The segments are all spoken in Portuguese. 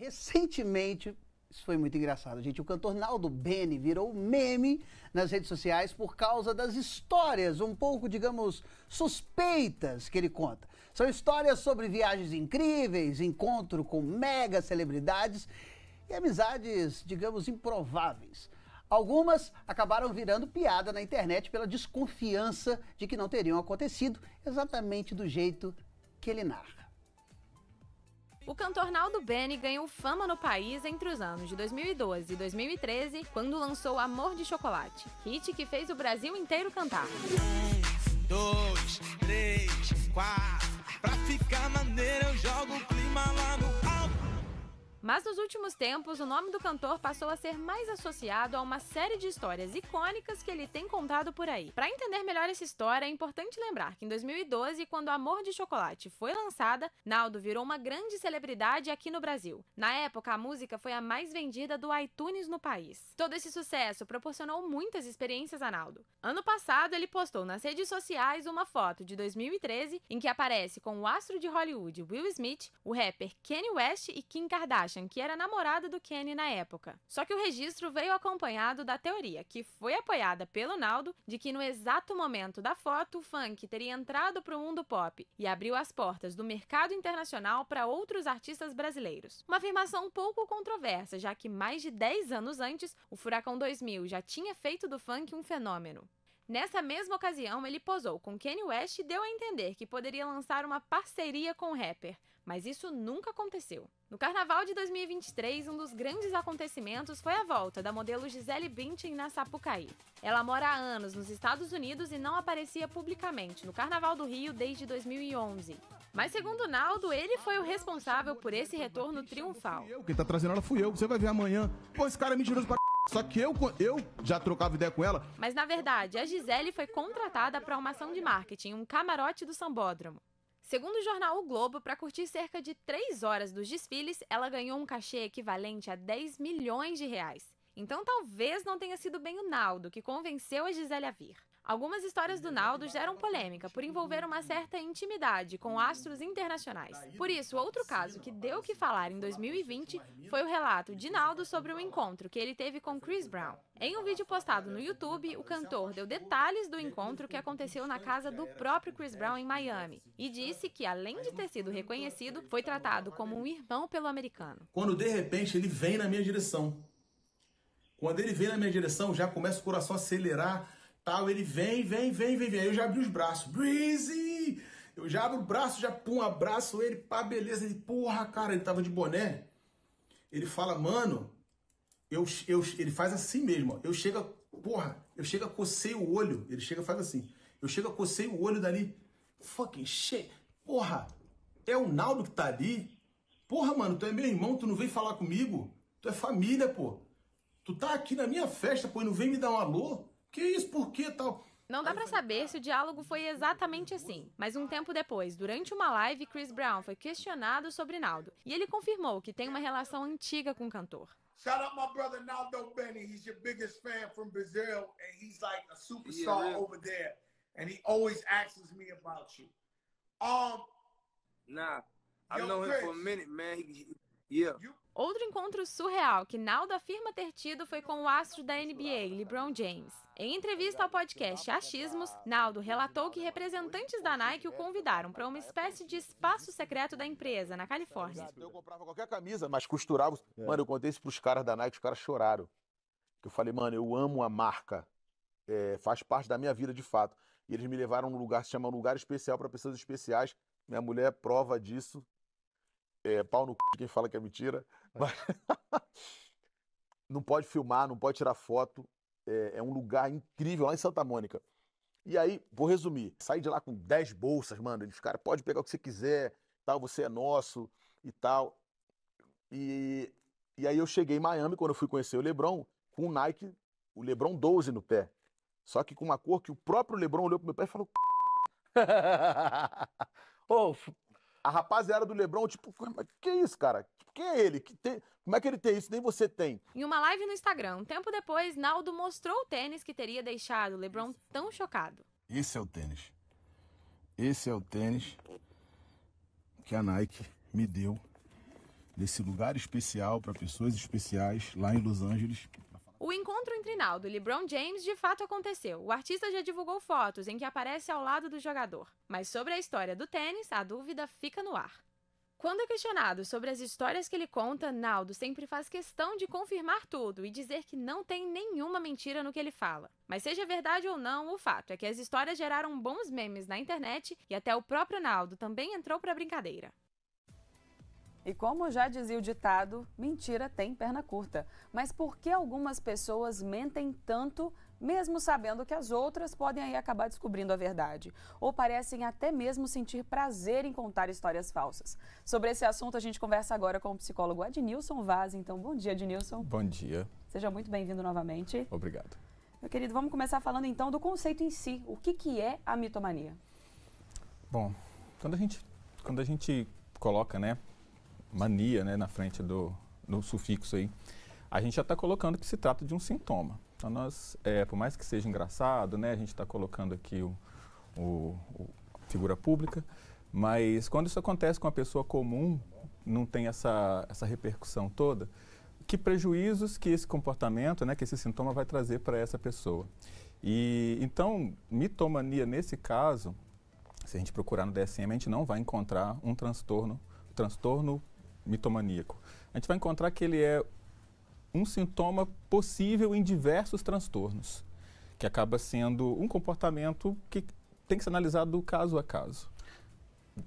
Recentemente, isso foi muito engraçado, gente. O cantor Naldo Bene virou meme nas redes sociais por causa das histórias um pouco, digamos, suspeitas que ele conta. São histórias sobre viagens incríveis, encontro com mega celebridades e amizades, digamos, improváveis. Algumas acabaram virando piada na internet pela desconfiança de que não teriam acontecido exatamente do jeito que ele narra. O cantor Naldo Beni ganhou fama no país entre os anos de 2012 e 2013, quando lançou Amor de Chocolate, hit que fez o Brasil inteiro cantar. Um, dois, três, quatro. Pra ficar maneiro, eu jogo o clima lá no mas nos últimos tempos, o nome do cantor passou a ser mais associado a uma série de histórias icônicas que ele tem contado por aí. Para entender melhor essa história, é importante lembrar que em 2012, quando Amor de Chocolate foi lançada, Naldo virou uma grande celebridade aqui no Brasil. Na época, a música foi a mais vendida do iTunes no país. Todo esse sucesso proporcionou muitas experiências a Naldo. Ano passado, ele postou nas redes sociais uma foto de 2013 em que aparece com o astro de Hollywood Will Smith, o rapper Kanye West e Kim Kardashian que era namorada do Kenny na época. Só que o registro veio acompanhado da teoria, que foi apoiada pelo Naldo, de que no exato momento da foto, o funk teria entrado para o mundo pop e abriu as portas do mercado internacional para outros artistas brasileiros. Uma afirmação pouco controversa, já que mais de 10 anos antes, o Furacão 2000 já tinha feito do funk um fenômeno. Nessa mesma ocasião, ele posou com Kanye West e deu a entender que poderia lançar uma parceria com o rapper, mas isso nunca aconteceu. No carnaval de 2023, um dos grandes acontecimentos foi a volta da modelo Gisele Bündchen na Sapucaí. Ela mora há anos nos Estados Unidos e não aparecia publicamente no Carnaval do Rio desde 2011. Mas segundo Naldo, ele foi o responsável por esse retorno triunfal. quem tá trazendo ela fui eu, você vai ver amanhã. Pô, esse cara é mentiroso pra só que eu, eu já trocava ideia com ela. Mas na verdade, a Gisele foi contratada para uma ação de marketing, um camarote do Sambódromo. Segundo o jornal O Globo, para curtir cerca de três horas dos desfiles, ela ganhou um cachê equivalente a 10 milhões de reais. Então talvez não tenha sido bem o Naldo que convenceu a Gisele a vir. Algumas histórias do Naldo geram polêmica por envolver uma certa intimidade com astros internacionais. Por isso, outro caso que deu o que falar em 2020 foi o relato de Naldo sobre o encontro que ele teve com Chris Brown. Em um vídeo postado no YouTube, o cantor deu detalhes do encontro que aconteceu na casa do próprio Chris Brown em Miami e disse que, além de ter sido reconhecido, foi tratado como um irmão pelo americano. Quando de repente ele vem na minha direção. Quando ele vem na minha direção, já começa o coração a acelerar Tal, ele vem, vem, vem, vem, vem. Aí eu já abri os braços. Breezy! Eu já abro o braço, já pum, abraço ele, pá, beleza. Ele, porra, cara, ele tava de boné. Ele fala, mano, eu, eu, ele faz assim mesmo, ó. Eu chego, porra, eu chego a cocei o olho. Ele chega faz assim. Eu chego a cocei o olho dali. Fucking shit. Porra, é o Naldo que tá ali? Porra, mano, tu é meu irmão, tu não vem falar comigo? Tu é família, pô. Tu tá aqui na minha festa, pô, e não vem me dar um alô? Que isso? Por que tal? Não dá para saber se o ah, diálogo foi exatamente assim, mas um tempo depois, durante uma live, Chris Brown foi questionado sobre Naldo e ele confirmou que tem uma relação antiga com o cantor. Shout out my brother Naldo Benny, he's your biggest fan from Brazil and he's like a superstar yeah. over there and he always asks me about you. Um Nah, I've known him for a minute, man. He, he, yeah. You, Outro encontro surreal que Naldo afirma ter tido foi com o astro da NBA, LeBron James. Em entrevista ao podcast Achismos, Naldo relatou que representantes da Nike o convidaram para uma espécie de espaço secreto da empresa, na Califórnia. Eu comprava qualquer camisa, mas costurava. É. Mano, eu contei isso para os caras da Nike, os caras choraram. Eu falei, mano, eu amo a marca. É, faz parte da minha vida de fato. E eles me levaram a um lugar, se chama um Lugar Especial para Pessoas Especiais. Minha mulher é prova disso. É, pau no c... quem fala que é mentira. Mas... não pode filmar, não pode tirar foto. É, é, um lugar incrível lá em Santa Mônica. E aí, vou resumir. Saí de lá com 10 bolsas, mano. Eles, cara, pode pegar o que você quiser, tal, você é nosso e tal. E, e aí eu cheguei em Miami, quando eu fui conhecer o Lebron, com o Nike, o Lebron 12 no pé. Só que com uma cor que o próprio Lebron olhou pro meu pé e falou. Ô, oh, a rapaziada do Lebron, tipo, é, que é isso, cara? Tipo, quem é ele? Que tem... Como é que ele tem isso? Nem você tem. Em uma live no Instagram, um tempo depois, Naldo mostrou o tênis que teria deixado o Lebron tão chocado. Esse é o tênis. Esse é o tênis que a Nike me deu nesse lugar especial para pessoas especiais lá em Los Angeles o encontro entre Naldo e LeBron James de fato aconteceu. O artista já divulgou fotos em que aparece ao lado do jogador. Mas sobre a história do tênis, a dúvida fica no ar. Quando é questionado sobre as histórias que ele conta, Naldo sempre faz questão de confirmar tudo e dizer que não tem nenhuma mentira no que ele fala. Mas seja verdade ou não, o fato é que as histórias geraram bons memes na internet e até o próprio Naldo também entrou para a brincadeira. E como já dizia o ditado, mentira tem perna curta. Mas por que algumas pessoas mentem tanto, mesmo sabendo que as outras podem aí acabar descobrindo a verdade? Ou parecem até mesmo sentir prazer em contar histórias falsas? Sobre esse assunto, a gente conversa agora com o psicólogo Adnilson Vaz. Então, bom dia, Adnilson. Bom dia. Seja muito bem-vindo novamente. Obrigado. Meu querido, vamos começar falando então do conceito em si. O que, que é a mitomania? Bom, quando a gente, quando a gente coloca, né, mania né, na frente do, do sufixo aí, a gente já está colocando que se trata de um sintoma. Então, nós, é, por mais que seja engraçado, né, a gente está colocando aqui o, o, o, figura pública, mas quando isso acontece com uma pessoa comum, não tem essa, essa repercussão toda, que prejuízos que esse comportamento, né, que esse sintoma vai trazer para essa pessoa. E então, mitomania nesse caso, se a gente procurar no DSM, a gente não vai encontrar um transtorno, transtorno mitomaníaco, a gente vai encontrar que ele é um sintoma possível em diversos transtornos, que acaba sendo um comportamento que tem que ser analisado caso a caso.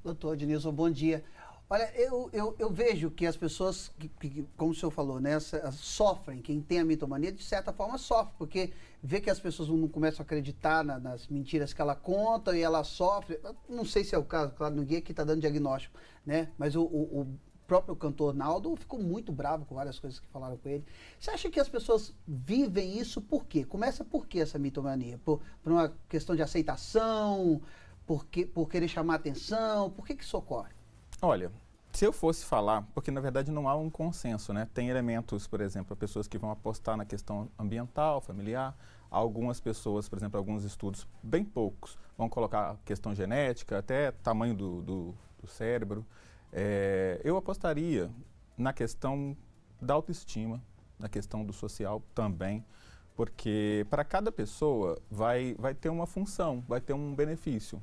Doutor Diniz, bom dia. Olha, eu, eu, eu, vejo que as pessoas, que, que, como o senhor falou, né, sofrem, quem tem a mitomania, de certa forma sofre, porque vê que as pessoas não começam a acreditar na, nas mentiras que ela conta e ela sofre. Não sei se é o caso, claro, ninguém aqui está dando diagnóstico, né? Mas o, o, próprio cantor Naldo ficou muito bravo com várias coisas que falaram com ele. Você acha que as pessoas vivem isso por quê? Começa por quê essa mitomania? Por, por uma questão de aceitação? Por, que, por querer chamar atenção? Por que, que isso ocorre? Olha, se eu fosse falar, porque na verdade não há um consenso, né? Tem elementos, por exemplo, pessoas que vão apostar na questão ambiental, familiar. Algumas pessoas, por exemplo, alguns estudos, bem poucos, vão colocar questão genética, até tamanho do, do, do cérebro. É, eu apostaria na questão da autoestima, na questão do social também, porque para cada pessoa vai, vai ter uma função, vai ter um benefício.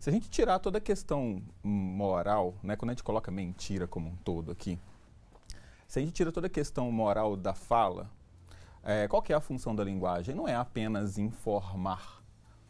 Se a gente tirar toda a questão moral, né, quando a gente coloca mentira como um todo aqui, se a gente tira toda a questão moral da fala, é, qual que é a função da linguagem? Não é apenas informar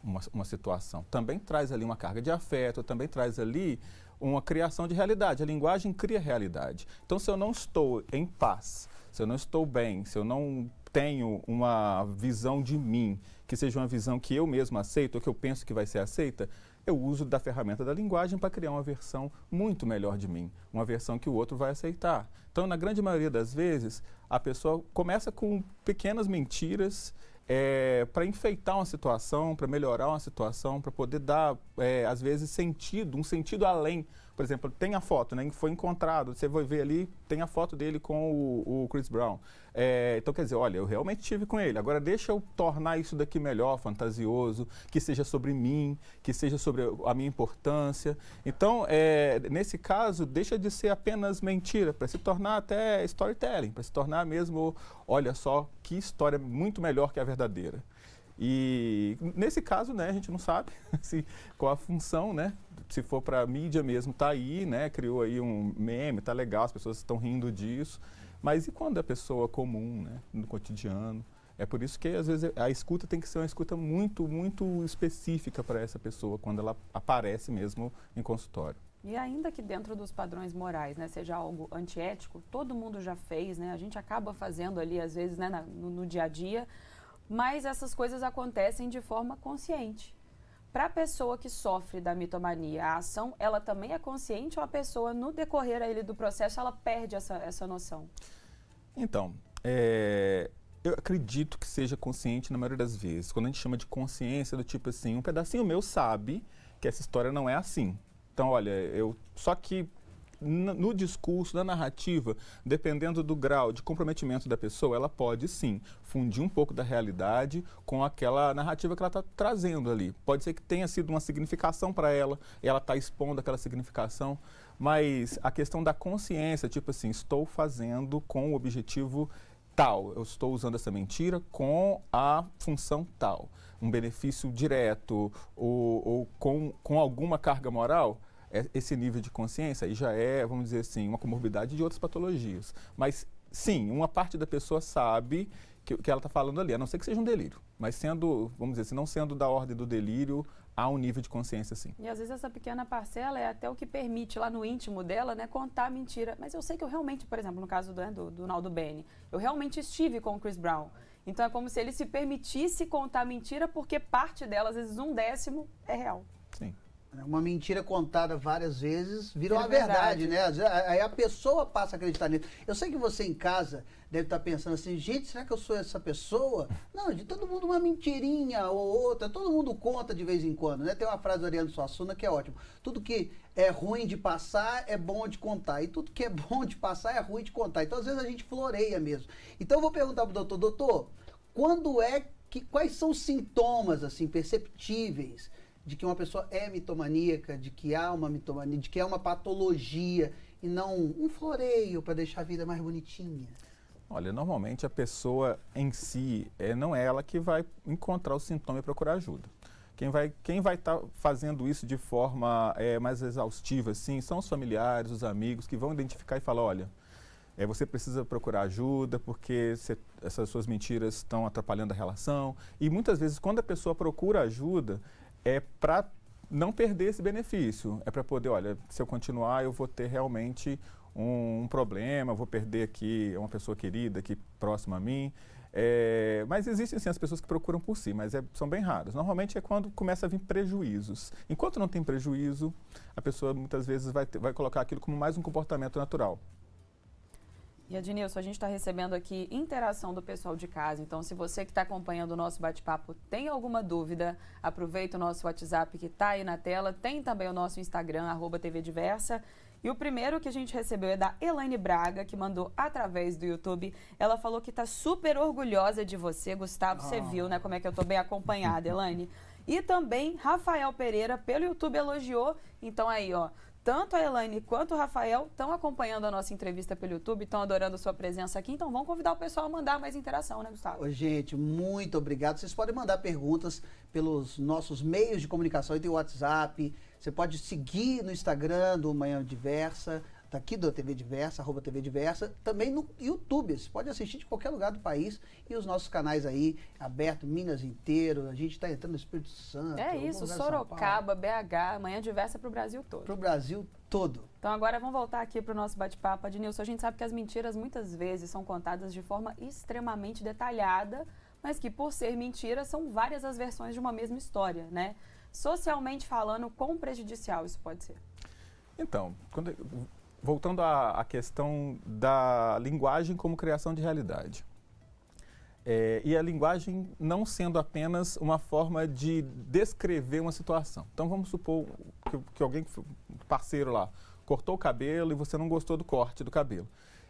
uma, uma situação, também traz ali uma carga de afeto, também traz ali uma criação de realidade. A linguagem cria realidade. Então, se eu não estou em paz, se eu não estou bem, se eu não tenho uma visão de mim que seja uma visão que eu mesmo aceito ou que eu penso que vai ser aceita, eu uso da ferramenta da linguagem para criar uma versão muito melhor de mim, uma versão que o outro vai aceitar. Então, na grande maioria das vezes, a pessoa começa com pequenas mentiras é, para enfeitar uma situação, para melhorar uma situação, para poder dar, é, às vezes, sentido, um sentido além por exemplo, tem a foto, né? Foi encontrado, você vai ver ali, tem a foto dele com o, o Chris Brown. É, então, quer dizer, olha, eu realmente tive com ele. Agora, deixa eu tornar isso daqui melhor, fantasioso, que seja sobre mim, que seja sobre a minha importância. Então, é, nesse caso, deixa de ser apenas mentira, para se tornar até storytelling, para se tornar mesmo, olha só, que história muito melhor que a verdadeira. E nesse caso, né, a gente não sabe se assim, qual a função, né? se for para mídia mesmo, tá aí, né? Criou aí um meme, tá legal, as pessoas estão rindo disso. Mas e quando é pessoa comum, né? No cotidiano? É por isso que às vezes a escuta tem que ser uma escuta muito, muito específica para essa pessoa quando ela aparece mesmo em consultório. E ainda que dentro dos padrões morais, né, seja algo antiético, todo mundo já fez, né? A gente acaba fazendo ali às vezes, né, na, no, no dia a dia, mas essas coisas acontecem de forma consciente. Para a pessoa que sofre da mitomania, a ação, ela também é consciente ou a pessoa, no decorrer aí do processo, ela perde essa, essa noção? Então, é, eu acredito que seja consciente na maioria das vezes. Quando a gente chama de consciência, do tipo assim, um pedacinho meu sabe que essa história não é assim. Então, olha, eu só que no discurso, na narrativa, dependendo do grau de comprometimento da pessoa, ela pode sim fundir um pouco da realidade com aquela narrativa que ela está trazendo ali. Pode ser que tenha sido uma significação para ela, ela está expondo aquela significação, mas a questão da consciência, tipo assim, estou fazendo com o objetivo tal, eu estou usando essa mentira com a função tal, um benefício direto ou, ou com, com alguma carga moral é, esse nível de consciência e já é, vamos dizer assim, uma comorbidade de outras patologias. Mas sim, uma parte da pessoa sabe que, que ela está falando ali, a não ser que seja um delírio. Mas sendo, vamos dizer, se assim, não sendo da ordem do delírio, há um nível de consciência sim. E às vezes essa pequena parcela é até o que permite lá no íntimo dela, né, contar mentira. Mas eu sei que eu realmente, por exemplo, no caso do, né, do, do Naldo Bene, eu realmente estive com o Chris Brown. Então é como se ele se permitisse contar mentira porque parte dela, às vezes um décimo, é real. Sim. Né? Uma mentira contada várias vezes vira uma verdade, verdade, né? Aí a pessoa passa a acreditar nisso. Eu sei que você em casa deve estar pensando assim, gente, será que eu sou essa pessoa? Não, de todo mundo uma mentirinha ou outra, todo mundo conta de vez em quando, né? Tem uma frase do Ariano Suassuna que é ótima. Tudo que é ruim de passar é bom de contar. E tudo que é bom de passar é ruim de contar. Então, às vezes, a gente floreia mesmo. Então, eu vou perguntar pro doutor, doutor, quando é que. Quais são os sintomas, assim, perceptíveis de que uma pessoa é mitomaníaca, de que há uma mitomania, de que é uma patologia e não um floreio para deixar a vida mais bonitinha? Olha, normalmente a pessoa em si é, não é ela que vai encontrar o sintoma e procurar ajuda. Quem vai estar quem vai tá fazendo isso de forma é, mais exaustiva, sim, são os familiares, os amigos que vão identificar e falar, olha, é, você precisa procurar ajuda porque cê, essas suas mentiras estão atrapalhando a relação. E muitas vezes, quando a pessoa procura ajuda, é para não perder esse benefício. É para poder, olha, se eu continuar, eu vou ter realmente um, um, problema, vou perder aqui uma pessoa querida aqui próxima a mim. É, mas existem sim as pessoas que procuram por si, mas é, são bem raras. Normalmente é quando começa a vir prejuízos. Enquanto não tem prejuízo, a pessoa muitas vezes vai, vai colocar aquilo como mais um comportamento natural. E Adnilson, a gente está recebendo aqui interação do pessoal de casa. Então, se você que está acompanhando o nosso bate-papo tem alguma dúvida, aproveita o nosso WhatsApp que está aí na tela. Tem também o nosso Instagram, arroba TV Diversa. E o primeiro que a gente recebeu é da Elaine Braga, que mandou através do YouTube. Ela falou que está super orgulhosa de você, Gustavo. Você oh. viu, né? Como é que eu estou bem acompanhada, Elaine. E também Rafael Pereira, pelo YouTube, elogiou. Então aí, ó, tanto a Elaine quanto o Rafael estão acompanhando a nossa entrevista pelo YouTube, estão adorando a sua presença aqui, então vamos convidar o pessoal a mandar mais interação, né, Gustavo? Gente, muito obrigado. Vocês podem mandar perguntas pelos nossos meios de comunicação, tem o WhatsApp, você pode seguir no Instagram do Manhã Diversa, tá aqui do TV Diversa, arroba TV Diversa, também no YouTube. Você pode assistir de qualquer lugar do país e os nossos canais aí, aberto Minas inteiro, a gente está entrando no Espírito Santo. É isso, Sorocaba, BH, amanhã diversa para o Brasil todo. Para o Brasil todo. Então agora vamos voltar aqui para o nosso bate-papo. Adnilson, a gente sabe que as mentiras muitas vezes são contadas de forma extremamente detalhada, mas que por ser mentira são várias as versões de uma mesma história, né? Socialmente falando, quão prejudicial isso pode ser? Então, quando, voltando à, à, questão da linguagem como criação de realidade. É, e a linguagem não sendo apenas uma forma de descrever uma situação. Então vamos supor que, que alguém, parceiro lá, cortou o cabelo e você não gostou do corte do cabelo.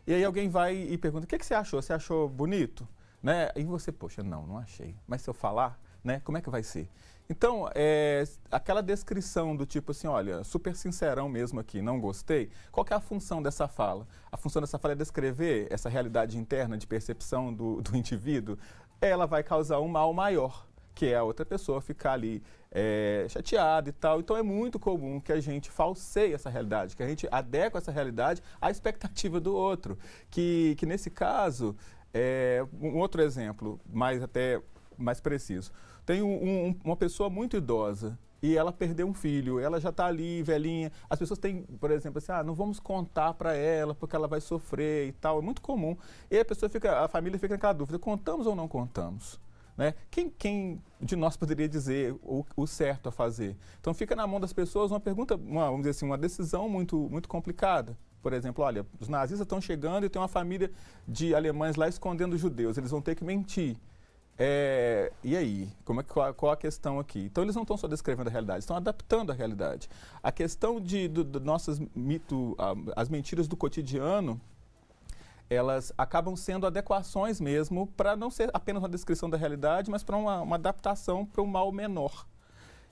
E aí alguém vai e pergunta: o que, que você achou? Você achou bonito? Né? E você, poxa, não, não achei. Mas se eu falar, né, como é que vai ser? Então, é, aquela descrição do tipo assim, olha, super sincerão mesmo aqui, não gostei, qual é a função dessa fala? A função dessa fala é descrever essa realidade interna de percepção do, do indivíduo, ela vai causar um mal maior, que é a outra pessoa ficar ali é, chateada e tal. Então é muito comum que a gente falseie essa realidade, que a gente adeque essa realidade à expectativa do outro. Que, que nesse caso, é, um outro exemplo, mais até mais preciso. Tem um, um, uma pessoa muito idosa e ela perdeu um filho, ela já está ali velhinha. As pessoas têm, por exemplo, assim, ah, não vamos contar para ela porque ela vai sofrer e tal. É muito comum. E a pessoa fica, a família fica naquela dúvida: contamos ou não contamos? Né? Quem, quem, de nós poderia dizer o, o, certo a fazer? Então fica na mão das pessoas uma pergunta, uma, vamos dizer assim, uma decisão muito, muito complicada. Por exemplo, olha, os nazistas estão chegando e tem uma família de alemães lá escondendo judeus, eles vão ter que mentir. É, e aí, como é, qual, qual, a questão aqui? Então eles não estão só descrevendo a realidade, estão adaptando a realidade. A questão de do, do nossas mito, as mentiras do cotidiano, elas acabam sendo adequações mesmo para não ser apenas uma descrição da realidade, mas para uma, uma adaptação para um mal menor.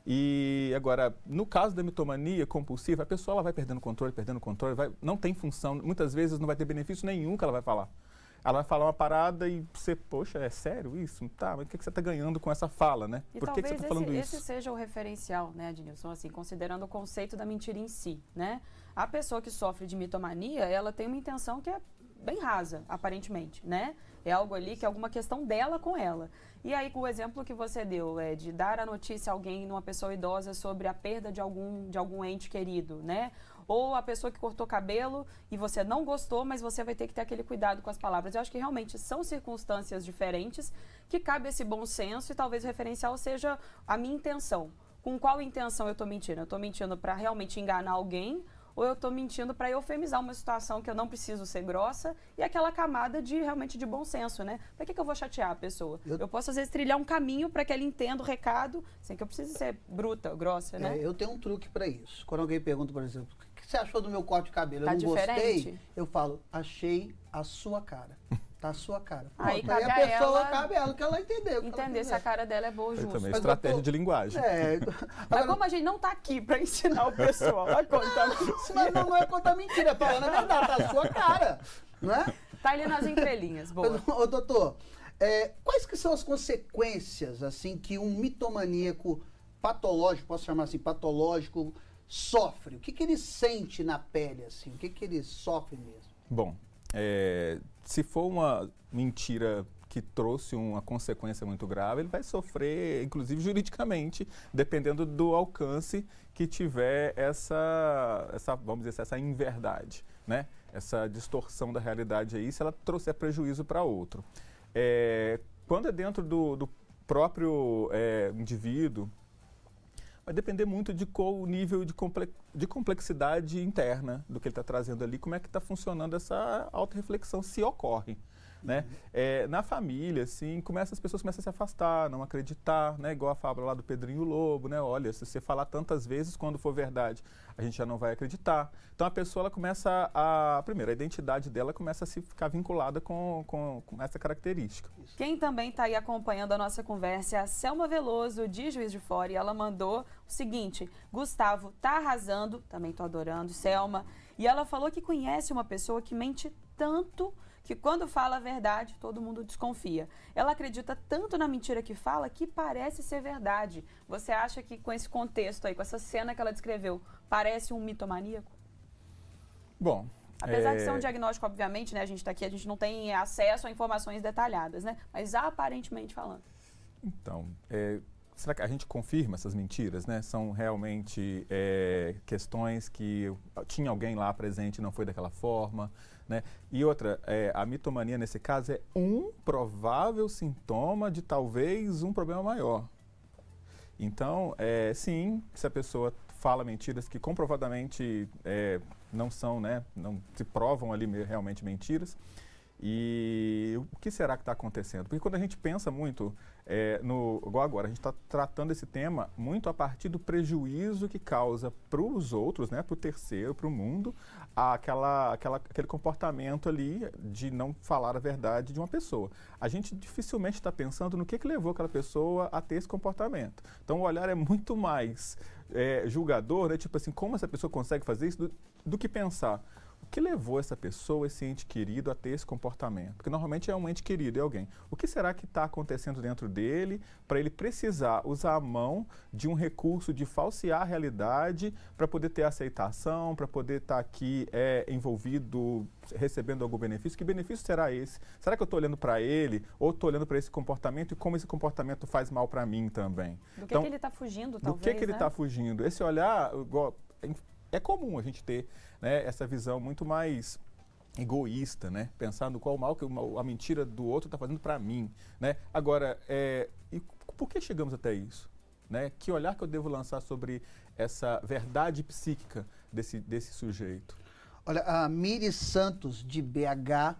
E agora, no caso da mitomania compulsiva, a pessoa ela vai perdendo controle, perdendo controle, vai, não tem função, muitas vezes não vai ter benefício nenhum que ela vai falar. Ela vai falar uma parada e você, poxa, é sério isso? Tá, mas o que, que você está ganhando com essa fala, né? E Por que, que você está falando esse, isso? Esse seja o referencial, né, Adnilson, assim, considerando o conceito da mentira em si, né? A pessoa que sofre de mitomania, ela tem uma intenção que é bem rasa, aparentemente, né? É algo ali que é alguma questão dela com ela. E aí, com o exemplo que você deu é de dar a notícia a alguém, numa pessoa idosa, sobre a perda de algum, de algum ente querido, né? Ou a pessoa que cortou cabelo e você não gostou, mas você vai ter que ter aquele cuidado com as palavras. Eu acho que realmente são circunstâncias diferentes que cabe esse bom senso e talvez o referencial seja a minha intenção. Com qual intenção eu estou mentindo? Eu estou mentindo para realmente enganar alguém ou eu estou mentindo para eufemizar uma situação que eu não preciso ser grossa e aquela camada de realmente de bom senso, né? Para que, que eu vou chatear a pessoa? Eu, eu posso às vezes trilhar um caminho para que ela entenda o recado, sem que eu precise ser bruta, grossa, né? É, eu tenho um truque para isso. Quando alguém pergunta, por exemplo, que você achou do meu corte de cabelo? Tá eu não diferente. gostei. Eu falo, achei a sua cara. Tá a sua cara. Aí, a pessoa ela, cabe ela que ela entendeu. entender se a cara dela é boa ou justa. Também estratégia tô, de linguagem. É. Agora, Mas como a gente não tá aqui para ensinar o pessoal a contar mentira. Mas não, não é contar mentira, é falando a verdade, tá a sua cara. Né? Tá ali nas entrelinhas, boa. Ô, doutor, é, quais que são as consequências, assim, que um mitomaníaco patológico, posso chamar assim, patológico, sofre? O que, que ele sente na pele, assim? O que, que ele sofre mesmo? Bom, é, se for uma mentira que trouxe uma consequência muito grave, ele vai sofrer, inclusive juridicamente, dependendo do alcance que tiver essa, essa vamos dizer, assim, essa inverdade, né? Essa distorção da realidade aí, se ela trouxer prejuízo para outro. É, quando é dentro do, do próprio é, indivíduo, Vai depender muito de qual o nível de, complexidade interna do que ele está trazendo ali, como é que está funcionando essa auto-reflexão se ocorre né? É, na família, assim, começa, as pessoas começam a se afastar, não acreditar, né? Igual a fábula lá do Pedrinho Lobo, né? Olha, se você falar tantas vezes, quando for verdade, a gente já não vai acreditar. Então a pessoa, ela começa a... Primeiro, a identidade dela começa a se ficar vinculada com, com, com essa característica. Quem também está aí acompanhando a nossa conversa é a Selma Veloso, de Juiz de Fora, e ela mandou o seguinte, Gustavo, tá arrasando, também tô adorando, Selma, e ela falou que conhece uma pessoa que mente tanto que quando fala a verdade, todo mundo desconfia. Ela acredita tanto na mentira que fala que parece ser verdade. Você acha que com esse contexto aí, com essa cena que ela descreveu, parece um mitomaníaco? Bom, Apesar é... de ser um é, diagnóstico, obviamente, né? A gente está aqui, a gente não tem acesso a informações detalhadas, né? Mas aparentemente falando. Então, é, será que a gente confirma essas mentiras, né? São realmente é, questões que tinha alguém lá presente e não foi daquela forma. Né? E outra, é, a mitomania nesse caso é um provável sintoma de talvez um problema maior. Então, é, sim, se a pessoa fala mentiras que comprovadamente é, não são, né, não se provam ali realmente mentiras, e o que será que está acontecendo? Porque quando a gente pensa muito é, no. Igual agora, a gente está tratando esse tema muito a partir do prejuízo que causa para os outros, né, para o terceiro, para o mundo, aquela, aquela, aquele comportamento ali de não falar a verdade de uma pessoa. A gente dificilmente está pensando no que, que levou aquela pessoa a ter esse comportamento. Então o olhar é muito mais é, julgador, né? Tipo assim, como essa pessoa consegue fazer isso do, do que pensar que levou essa pessoa, esse ente querido, a ter esse comportamento? Porque normalmente é um ente querido, é alguém. O que será que está acontecendo dentro dele para ele precisar usar a mão de um recurso de falsear a realidade para poder ter aceitação, para poder estar tá aqui é, envolvido, recebendo algum benefício? Que benefício será esse? Será que eu estou olhando para ele ou estou olhando para esse comportamento e como esse comportamento faz mal para mim também? Do que, então, que ele está fugindo, talvez? Do que, que ele está né? fugindo? Esse olhar, é comum a gente ter né, essa visão muito mais egoísta, né? Pensar no qual o mal que a mentira do outro está fazendo para mim, né? Agora, é, e por que chegamos até isso? Né? Que olhar que eu devo lançar sobre essa verdade psíquica desse, desse sujeito? Olha, a Miri Santos, de BH,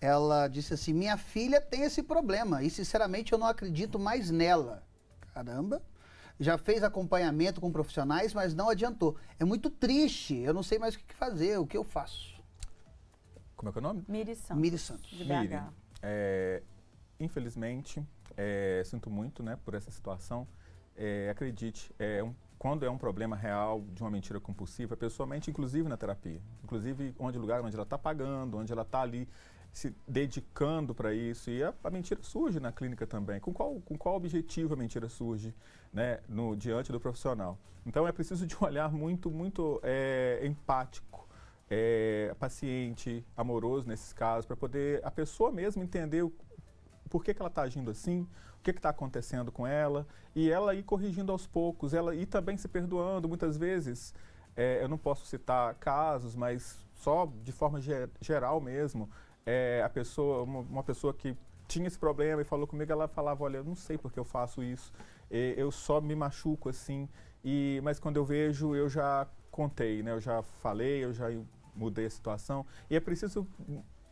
ela disse assim: Minha filha tem esse problema e, sinceramente, eu não acredito mais nela. Caramba! já fez acompanhamento com profissionais, mas não adiantou. É muito triste, eu não sei mais o que fazer, o que eu faço. Como é que é o nome? Miri Santos. Miri Santos. De BH. Miri, é, infelizmente, é, sinto muito né, por essa situação. É, acredite, é um, quando é um problema real de uma mentira compulsiva, pessoalmente, inclusive na terapia, inclusive onde lugar onde ela está pagando, onde ela está ali se dedicando para isso. E a, a, mentira surge na clínica também. Com qual, com qual objetivo a mentira surge né, no, diante do profissional? Então é preciso de um olhar muito, muito é, empático. É, paciente, amoroso nesses casos, para poder a pessoa mesmo entender o, por que, que ela está agindo assim, o que está acontecendo com ela, e ela ir corrigindo aos poucos, ela ir também se perdoando. Muitas vezes, é, eu não posso citar casos, mas só de forma geral mesmo, é, a pessoa, uma, uma pessoa que tinha esse problema e falou comigo, ela falava, olha, eu não sei porque eu faço isso, eu só me machuco assim, e, mas quando eu vejo, eu já contei, né? Eu já falei, eu já mudei a situação, e é preciso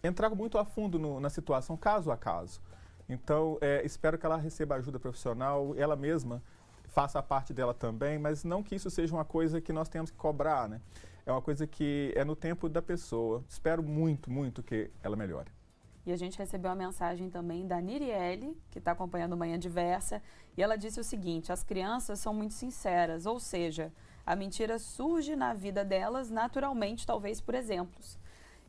entrar muito a fundo no, na situação, caso a caso. Então, é, espero que ela receba ajuda profissional, ela mesma faça a parte dela também, mas não que isso seja uma coisa que nós temos que cobrar, né? é uma coisa que é no tempo da pessoa. Espero muito, muito que ela melhore. E a gente recebeu a mensagem também da Nirielle, que está acompanhando Manhã Diversa, e ela disse o seguinte: as crianças são muito sinceras, ou seja, a mentira surge na vida delas naturalmente, talvez por exemplos.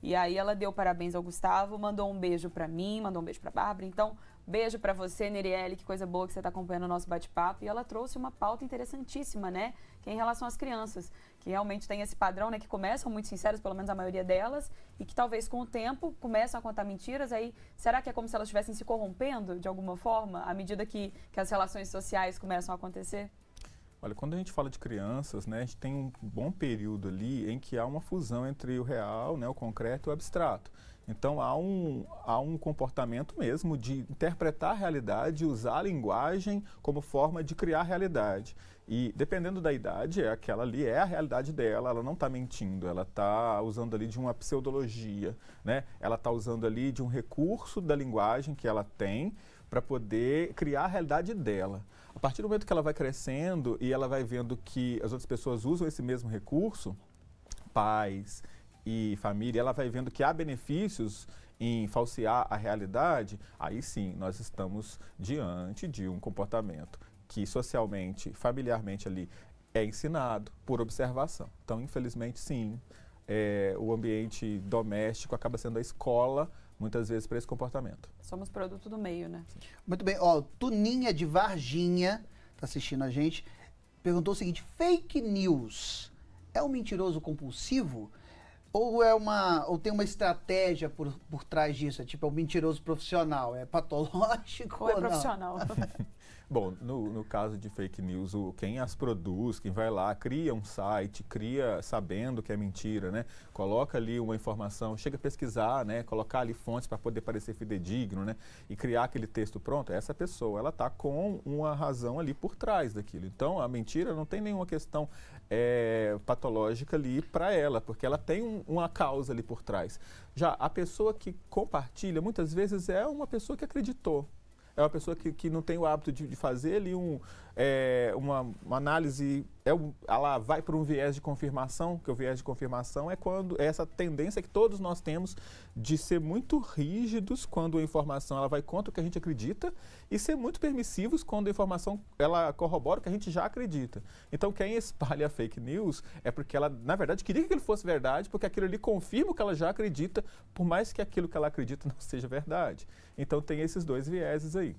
E aí ela deu parabéns ao Gustavo, mandou um beijo para mim, mandou um beijo para Bárbara. Então, beijo para você, Nerielle, que coisa boa que você está acompanhando o nosso bate-papo. E ela trouxe uma pauta interessantíssima, né? Que é em relação às crianças que realmente tem esse padrão, né, que começam muito sinceras, pelo menos a maioria delas, e que talvez com o tempo começam a contar mentiras, aí será que é como se elas estivessem se corrompendo de alguma forma, à medida que, que as relações sociais começam a acontecer? Olha, quando a gente fala de crianças, né, a gente tem um bom período ali em que há uma fusão entre o real, né, o concreto e o abstrato. Então há um, há um comportamento mesmo de interpretar a realidade, usar a linguagem como forma de criar a realidade. E dependendo da idade, é aquela ali é a realidade dela, ela não está mentindo, ela está usando ali de uma pseudologia, né? ela está usando ali de um recurso da linguagem que ela tem para poder criar a realidade dela. A partir do momento que ela vai crescendo e ela vai vendo que as outras pessoas usam esse mesmo recurso, pais, e família, ela vai vendo que há benefícios em falsear a realidade, aí sim nós estamos diante de um comportamento que socialmente, familiarmente ali é ensinado por observação. Então, infelizmente, sim, é, o ambiente doméstico acaba sendo a escola muitas vezes para esse comportamento. Somos produto do meio, né? Muito bem. Ó, Tuninha de Varginha está assistindo a gente. Perguntou o seguinte: fake news é um mentiroso compulsivo? Ou é uma. Ou tem uma estratégia por, por trás disso? É tipo, é um mentiroso profissional. É patológico ou, é ou é não? profissional. Bom, no, no caso de fake news, o, quem as produz, quem vai lá, cria um site, cria sabendo que é mentira, né? Coloca ali uma informação, chega a pesquisar, né? Colocar ali fontes para poder parecer fidedigno, né? E criar aquele texto pronto. Essa pessoa, ela está com uma razão ali por trás daquilo. Então, a mentira não tem nenhuma questão é, patológica ali para ela, porque ela tem um, uma causa ali por trás. Já a pessoa que compartilha, muitas vezes é uma pessoa que acreditou é uma pessoa que, que não tem o hábito de, de fazer ali um, é uma, uma, análise, é, ela vai para um viés de confirmação, que o viés de confirmação é quando é essa tendência que todos nós temos de ser muito rígidos quando a informação ela vai contra o que a gente acredita e ser muito permissivos quando a informação ela corrobora o que a gente já acredita. Então quem espalha fake news é porque ela, na verdade, queria que aquilo fosse verdade, porque aquilo ali confirma o que ela já acredita, por mais que aquilo que ela acredita não seja verdade. Então tem esses dois vieses aí.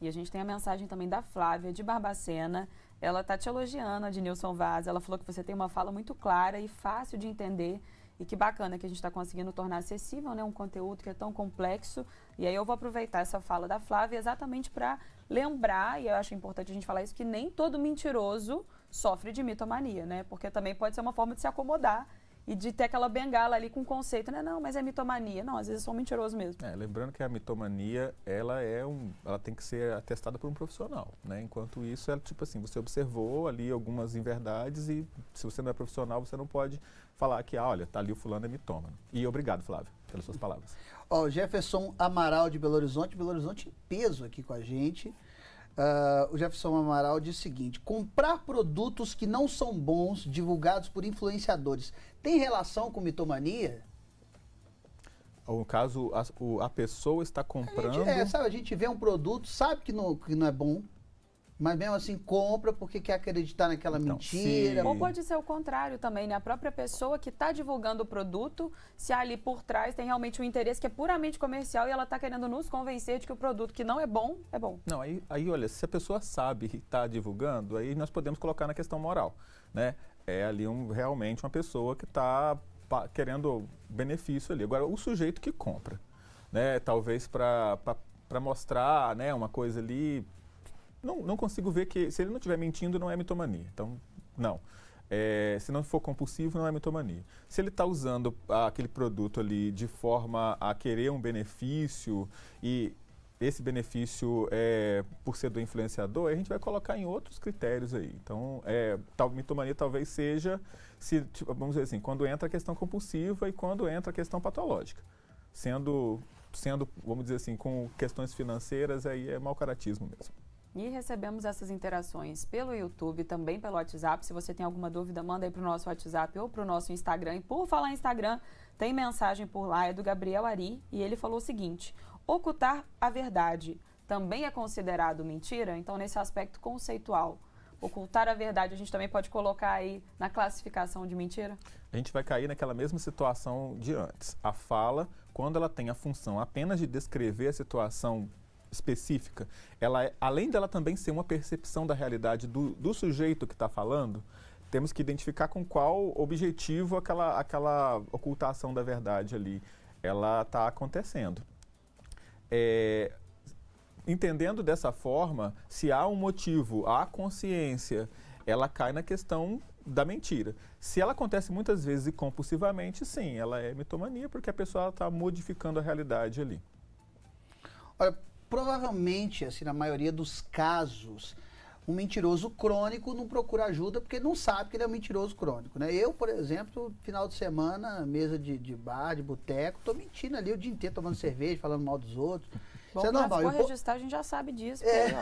E a gente tem a mensagem também da Flávia, de Barbacena. Ela está te elogiando, a de Nilson Vaz. Ela falou que você tem uma fala muito clara e fácil de entender. E que bacana que a gente está conseguindo tornar acessível né, um conteúdo que é tão complexo. E aí eu vou aproveitar essa fala da Flávia exatamente para lembrar, e eu acho importante a gente falar isso, que nem todo mentiroso sofre de mitomania, né? Porque também pode ser uma forma de se acomodar e de ter aquela bengala ali com conceito, né? Não, mas é mitomania. Não, às vezes é só mentiroso mesmo. É, lembrando que a mitomania, ela é um, ela tem que ser atestada por um profissional, né? Enquanto isso, é tipo assim, você observou ali algumas inverdades e se você não é profissional, você não pode falar que, ah, olha, tá ali o fulano é mitômano. E obrigado, Flávio, pelas suas palavras. Ó, oh, Jefferson Amaral de Belo Horizonte, Belo Horizonte em peso aqui com a gente. Uh, o Jefferson Amaral diz o seguinte: comprar produtos que não são bons, divulgados por influenciadores, tem relação com mitomania? No caso, a, o, a pessoa está comprando. A gente, é, sabe, a gente vê um produto, sabe que não, que não é bom, mas mesmo assim compra porque quer acreditar naquela então, mentira. Sim. Ou pode ser o contrário também, né? A própria pessoa que está divulgando o produto, se ali por trás tem realmente um interesse que é puramente comercial e ela está querendo nos convencer de que o produto que não é bom, é bom. Não, aí, aí olha, se a pessoa sabe e está divulgando, aí nós podemos colocar na questão moral, né? É ali um, realmente uma pessoa que está querendo benefício ali. Agora, o sujeito que compra, né? Talvez para mostrar né, uma coisa ali não, não consigo ver que, se ele não estiver mentindo, não é mitomania. Então, não. É, se não for compulsivo, não é mitomania. Se ele está usando aquele produto ali de forma a querer um benefício e esse benefício é, por ser do influenciador, a gente vai colocar em outros critérios aí. Então, é, tal, mitomania talvez seja, se, tipo, vamos dizer assim, quando entra a questão compulsiva e quando entra a questão patológica. Sendo, sendo vamos dizer assim, com questões financeiras, aí é mau caratismo mesmo. E recebemos essas interações pelo YouTube, também pelo WhatsApp. Se você tem alguma dúvida, manda aí para o nosso WhatsApp ou para o nosso Instagram. E por falar Instagram, tem mensagem por lá, é do Gabriel Ari, e ele falou o seguinte: ocultar a verdade também é considerado mentira? Então, nesse aspecto conceitual, ocultar a verdade, a gente também pode colocar aí na classificação de mentira? A gente vai cair naquela mesma situação de antes. A fala, quando ela tem a função apenas de descrever a situação específica, ela, é, além dela também ser uma percepção da realidade do, do sujeito que está falando, temos que identificar com qual objetivo aquela, aquela ocultação da verdade ali ela está acontecendo. É, entendendo dessa forma, se há um motivo, há consciência, ela cai na questão da mentira. Se ela acontece muitas vezes e compulsivamente, sim, ela é mitomania, porque a pessoa está modificando a realidade ali. Olha, provavelmente, assim, na maioria dos casos, um mentiroso crônico não procura ajuda porque não sabe que ele é um mentiroso crônico, né? Eu, por exemplo, final de semana, mesa de, de bar, de boteco, tô mentindo ali o dia inteiro tomando cerveja, falando mal dos outros. Bom, Isso é normal. Mas, registrar, a gente já sabe disso. É.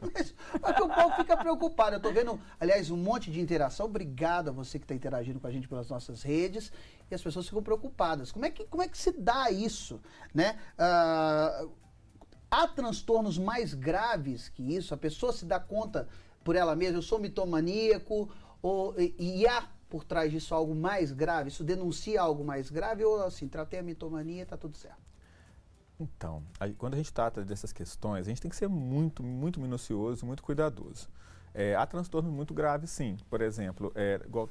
mas, mas que o povo fica preocupado. Eu tô vendo, aliás, um monte de interação. Obrigado a você que está interagindo com a gente pelas nossas redes. E as pessoas ficam preocupadas. Como é que, como é que se dá isso, né? Uh, Há transtornos mais graves que isso, a pessoa se dá conta por ela mesma, eu sou mitomaníaco, ou, e, e há por trás disso algo mais grave, isso denuncia algo mais grave, ou assim, tratei a mitomania, está tudo certo? Então, aí, quando a gente trata dessas questões, a gente tem que ser muito, muito minucioso, muito cuidadoso. É, há transtornos muito graves, sim. Por exemplo, é, igual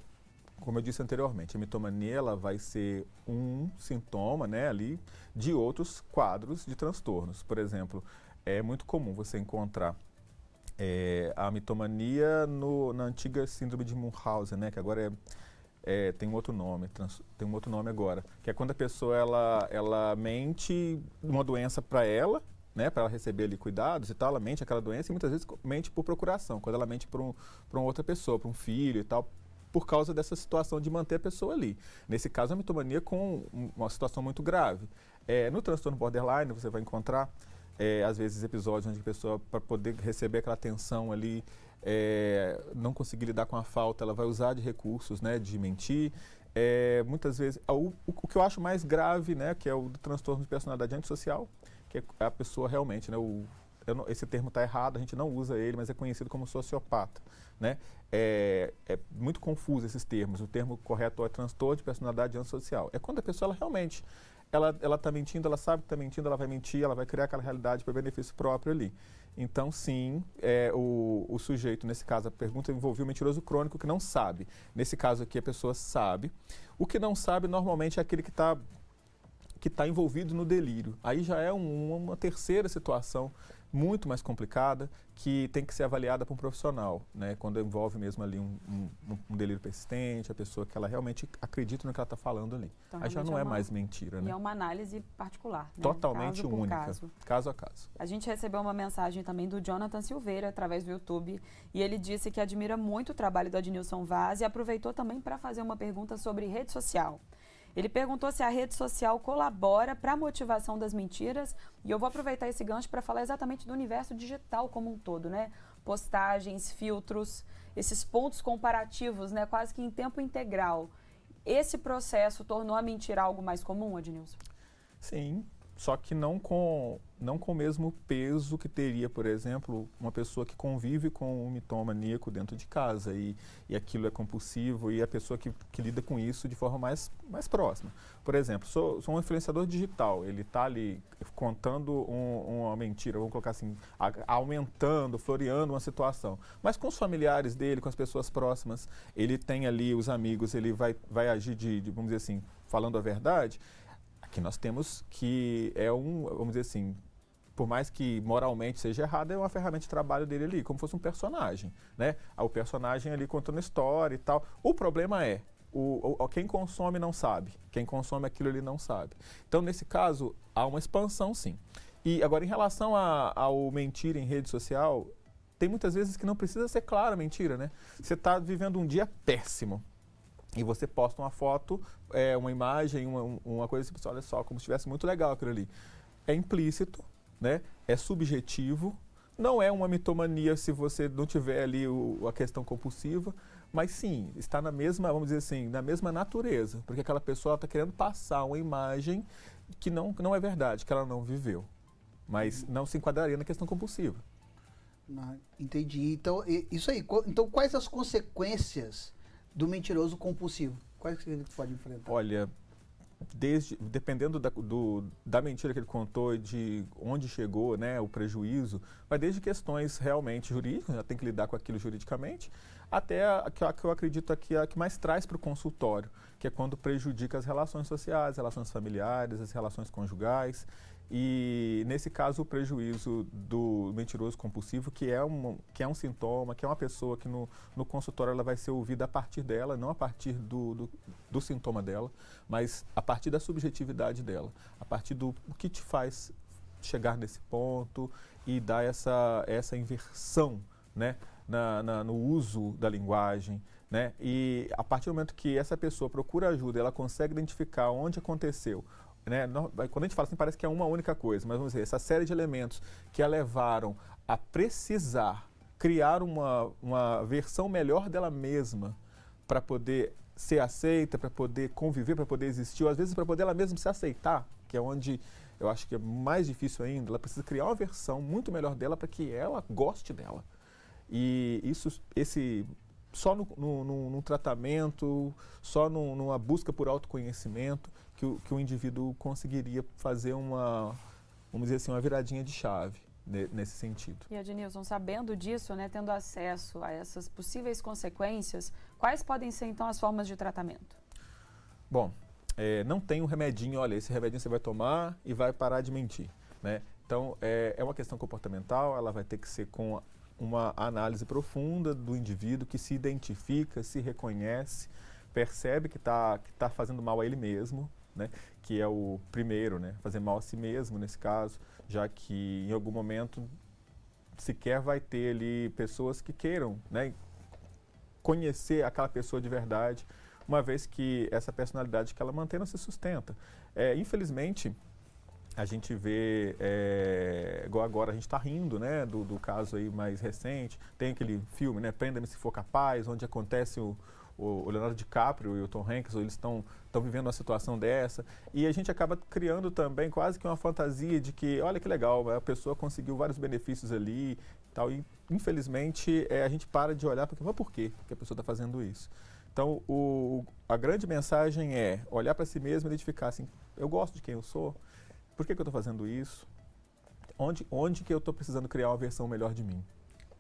como eu disse anteriormente, a mitomania ela vai ser um sintoma né, ali de outros quadros de transtornos. Por exemplo, é muito comum você encontrar é, a mitomania no, na antiga síndrome de Munchausen, né, que agora é, é tem um outro nome, trans, tem um outro nome agora, que é quando a pessoa ela, ela mente uma doença para ela, né, para ela receber ali cuidados e tal, ela mente aquela doença e muitas vezes mente por procuração, quando ela mente para um, uma outra pessoa, para um filho e tal, por causa dessa situação de manter a pessoa ali. Nesse caso, a mitomania com uma situação muito grave. É, no transtorno borderline, você vai encontrar, é, às vezes, episódios onde a pessoa, para poder receber aquela atenção ali, é, não conseguir lidar com a falta, ela vai usar de recursos, né, de mentir. É, muitas vezes, o, o, que eu acho mais grave, né, que é o transtorno de personalidade antissocial, que é a pessoa realmente, né, o, esse termo está errado, a gente não usa ele, mas é conhecido como sociopata. Né? É, é, muito confuso esses termos. O termo correto é transtorno de personalidade antissocial. É quando a pessoa ela realmente ela ela está mentindo, ela sabe que está mentindo, ela vai mentir, ela vai criar aquela realidade para benefício próprio ali. Então, sim, é, o, o sujeito, nesse caso, a pergunta envolveu o mentiroso crônico que não sabe. Nesse caso aqui, a pessoa sabe. O que não sabe, normalmente, é aquele que está que está envolvido no delírio. Aí já é um, uma terceira situação muito mais complicada que tem que ser avaliada por um profissional, né? Quando envolve mesmo ali um, um, um delírio persistente, a pessoa que ela realmente acredita no que ela está falando ali. Então, Aí já não é, é, uma, mais mentira, né? E é uma análise particular, né? Totalmente caso única, caso. caso a caso. A gente recebeu uma mensagem também do Jonathan Silveira através do YouTube e ele disse que admira muito o trabalho do Adnilson Vaz e aproveitou também para fazer uma pergunta sobre rede social. Ele perguntou se a rede social colabora para a motivação das mentiras, e eu vou aproveitar esse gancho para falar exatamente do universo digital como um todo, né? Postagens, filtros, esses pontos comparativos, né, quase que em tempo integral. Esse processo tornou a mentira algo mais comum, Adnilson? Sim, só que não com, não com o mesmo peso que teria, por exemplo, uma pessoa que convive com um mitomaníaco dentro de casa e, e aquilo é compulsivo e a pessoa que, que lida com isso de forma mais, mais próxima. Por exemplo, sou, sou um influenciador digital, ele está ali contando um, uma mentira, vamos colocar assim, a, aumentando, floreando uma situação. Mas com os familiares dele, com as pessoas próximas, ele tem ali os amigos, ele vai, vai agir de, de vamos dizer assim, falando a verdade que nós temos, que é um, vamos dizer assim, por mais que moralmente seja errado, é uma ferramenta de trabalho dele ali, como fosse um personagem, né? Ah, o personagem ali contando história e tal. O problema é, o, o, quem consome não sabe, quem consome aquilo ele não sabe. Então, nesse caso, há uma expansão sim. E agora, em relação a, ao mentir em rede social, tem muitas vezes que não precisa ser clara a mentira, né? Você está vivendo um dia péssimo e você posta uma foto, é, uma imagem, uma, uma coisa assim, olha só, como se estivesse muito legal aquilo ali. É implícito, né? é subjetivo, não é uma mitomania se você não tiver ali o, a questão compulsiva, mas sim, está na mesma, vamos dizer assim, na mesma natureza, porque aquela pessoa está querendo passar uma imagem que não, não é verdade, que ela não viveu, mas uhum. não se enquadraria na questão compulsiva. Ah, entendi. Então, isso aí. Então, quais as consequências do mentiroso compulsivo? Quais que você pode enfrentar? Olha, desde, dependendo da, do, da mentira que ele contou e de onde chegou né, o prejuízo, vai desde questões realmente jurídicas, já né, tem que lidar com aquilo juridicamente, até a, a, que eu acredito aqui a que mais traz para o consultório, que é quando prejudica as relações sociais, as relações familiares, as relações conjugais. E nesse caso, o prejuízo do mentiroso compulsivo, que é, um, que é um sintoma, que é uma pessoa que no, no consultório ela vai ser ouvida a partir dela, não a partir do, do, do sintoma dela, mas a partir da subjetividade dela, a partir do o que te faz chegar nesse ponto e dar essa, essa inversão né, na, na, no uso da linguagem. Né? E a partir do momento que essa pessoa procura ajuda, ela consegue identificar onde aconteceu né, quando a gente fala assim, parece que é uma única coisa, mas vamos dizer, essa série de elementos que a levaram a precisar criar uma, uma versão melhor dela mesma para poder ser aceita, para poder conviver, para poder existir, ou às vezes para poder ela mesma se aceitar, que é onde eu acho que é mais difícil ainda, ela precisa criar uma versão muito melhor dela para que ela goste dela. E isso, esse só no, no, no, no tratamento, só no, numa busca por autoconhecimento, que o, que o indivíduo conseguiria fazer uma, vamos dizer assim, uma viradinha de chave nesse sentido. E Adnilson, sabendo disso, né, tendo acesso a essas possíveis consequências, quais podem ser então as formas de tratamento? Bom, é, não tem um remedinho, olha, esse remedinho você vai tomar e vai parar de mentir, né? Então, é, é uma questão comportamental, ela vai ter que ser com uma análise profunda do indivíduo que se identifica, se reconhece, percebe que está que tá fazendo mal a ele mesmo, né? Que é o primeiro, né? Fazer mal a si mesmo nesse caso, já que em algum momento sequer vai ter ali pessoas que queiram, né? Conhecer aquela pessoa de verdade, uma vez que essa personalidade que ela mantém não se sustenta. É, infelizmente, a gente vê, é, igual agora a gente está rindo, né, do, do, caso aí mais recente, tem aquele filme, né, Prenda-me se for capaz, onde acontece o, o Leonardo DiCaprio e o Tom Hanks, eles estão vivendo uma situação dessa. E a gente acaba criando também quase que uma fantasia de que, olha que legal, a pessoa conseguiu vários benefícios ali tal. E, infelizmente, é, a gente para de olhar porque, mas por quê que a pessoa está fazendo isso? Então, o, a grande mensagem é olhar para si mesmo e identificar assim, eu gosto de quem eu sou, por que, que eu estou fazendo isso? Onde, onde que eu estou precisando criar uma versão melhor de mim?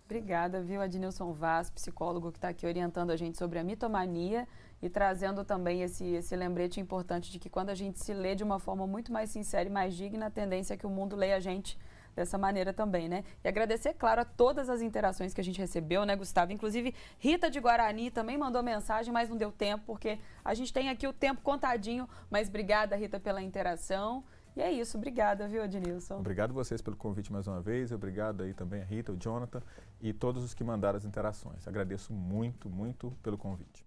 Obrigada, viu, Adnilson Vaz, psicólogo que está aqui orientando a gente sobre a mitomania e trazendo também esse, esse lembrete importante de que quando a gente se lê de uma forma muito mais sincera e mais digna, a tendência é que o mundo leia a gente dessa maneira também, né? E agradecer, claro, a todas as interações que a gente recebeu, né, Gustavo? Inclusive, Rita de Guarani também mandou mensagem, mas não deu tempo, porque a gente tem aqui o tempo contadinho. Mas obrigada, Rita, pela interação. E é isso, obrigada, viu, Adnilson? Obrigado vocês pelo convite mais uma vez, obrigado aí também a Rita, o Jonathan e todos os que mandaram as interações. Agradeço muito, muito pelo convite.